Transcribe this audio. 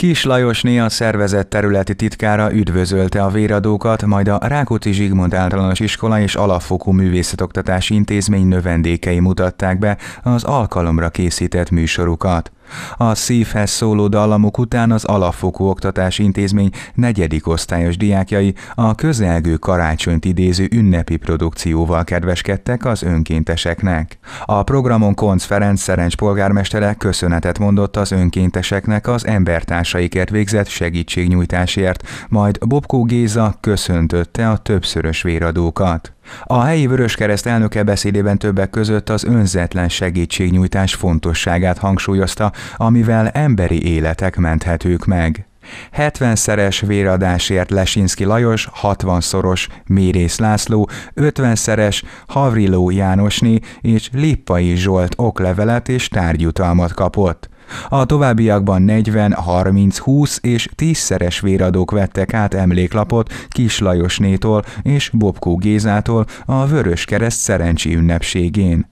Kis Lajos néha szervezett területi titkára üdvözölte a véradókat, majd a Rákóczi Zsigmond általános iskola és alapfokú művészetoktatási intézmény növendékei mutatták be az alkalomra készített műsorukat. A szívhez szóló dallamok után az alapfokú oktatás intézmény negyedik osztályos diákjai a közelgő karácsonyt idéző ünnepi produkcióval kedveskedtek az önkénteseknek. A programon Konc Ferenc Szerencs polgármestere köszönetet mondott az önkénteseknek az embertársaikért végzett segítségnyújtásért, majd Bobkó Géza köszöntötte a többszörös véradókat. A helyi Vöröskereszt elnöke beszédében többek között az önzetlen segítségnyújtás fontosságát hangsúlyozta, amivel emberi életek menthetők meg. 70-szeres véradásért Lesinski Lajos, 60-szoros Mérész László, 50-szeres Havriló Jánosné és Lippai Zsolt oklevelet és tárgyutalmat kapott. A továbbiakban 40, 30, 20 és 10-szeres véradók vettek át emléklapot Kis Lajosnétól és Bobkó Gézától a Vörös Kereszt szerencsi ünnepségén.